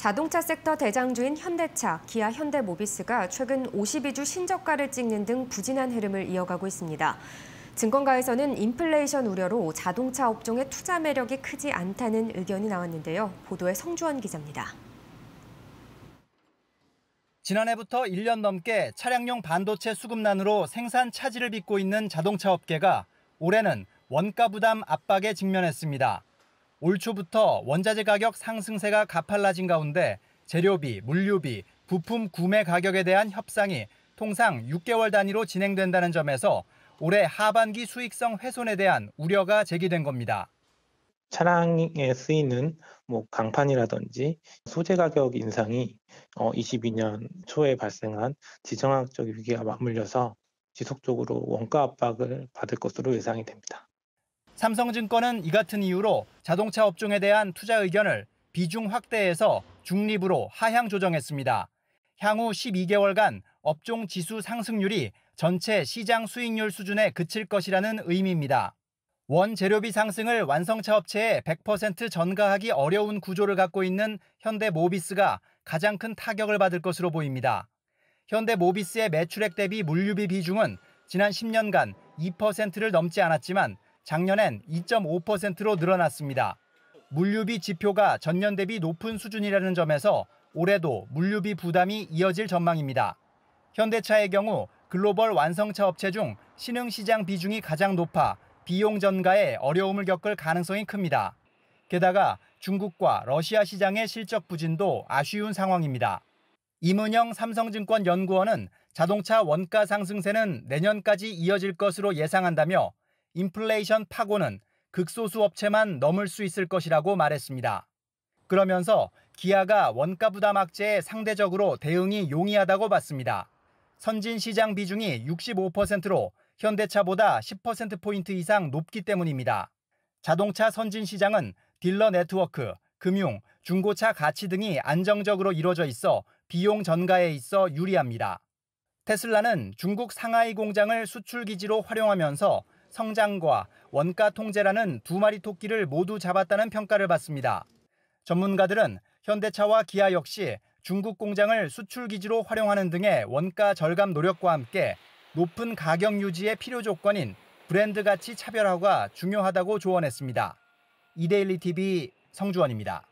자동차 섹터 대장주인 현대차, 기아 현대모비스가 최근 52주 신저가를 찍는 등 부진한 흐름을 이어가고 있습니다. 증권가에서는 인플레이션 우려로 자동차 업종의 투자 매력이 크지 않다는 의견이 나왔는데요. 보도에 성주원 기자입니다. 지난해부터 1년 넘게 차량용 반도체 수급난으로 생산 차질을 빚고 있는 자동차 업계가 올해는 원가 부담 압박에 직면했습니다. 올 초부터 원자재 가격 상승세가 가팔라진 가운데 재료비, 물류비, 부품 구매 가격에 대한 협상이 통상 6개월 단위로 진행된다는 점에서 올해 하반기 수익성 훼손에 대한 우려가 제기된 겁니다. 차량에 쓰이는 뭐 강판이라든지 소재 가격 인상이 22년 어, 초에 발생한 지정학적 위기가 맞물려서 지속적으로 원가 압박을 받을 것으로 예상이 됩니다. 삼성증권은 이 같은 이유로 자동차 업종에 대한 투자 의견을 비중 확대해서 중립으로 하향 조정했습니다. 향후 12개월간 업종 지수 상승률이 전체 시장 수익률 수준에 그칠 것이라는 의미입니다. 원재료비 상승을 완성차 업체에 100% 전가하기 어려운 구조를 갖고 있는 현대 모비스가 가장 큰 타격을 받을 것으로 보입니다. 현대 모비스의 매출액 대비 물류비 비중은 지난 10년간 2%를 넘지 않았지만 작년엔 2.5%로 늘어났습니다. 물류비 지표가 전년 대비 높은 수준이라는 점에서 올해도 물류비 부담이 이어질 전망입니다. 현대차의 경우 글로벌 완성차 업체 중 신흥 시장 비중이 가장 높아 비용 전가에 어려움을 겪을 가능성이 큽니다. 게다가 중국과 러시아 시장의 실적 부진도 아쉬운 상황입니다. 임은영 삼성증권 연구원은 자동차 원가 상승세는 내년까지 이어질 것으로 예상한다며 인플레이션 파고는 극소수 업체만 넘을 수 있을 것이라고 말했습니다. 그러면서 기아가 원가 부담 악재에 상대적으로 대응이 용이하다고 봤습니다. 선진 시장 비중이 65%로 현대차보다 10%포인트 이상 높기 때문입니다. 자동차 선진 시장은 딜러 네트워크, 금융, 중고차 가치 등이 안정적으로 이루어져 있어 비용 전가에 있어 유리합니다. 테슬라는 중국 상하이 공장을 수출 기지로 활용하면서 성장과 원가 통제라는 두 마리 토끼를 모두 잡았다는 평가를 받습니다. 전문가들은 현대차와 기아 역시 중국 공장을 수출 기지로 활용하는 등의 원가 절감 노력과 함께 높은 가격 유지의 필요 조건인 브랜드 가치 차별화가 중요하다고 조언했습니다. 이데일리 TV 성주원입니다.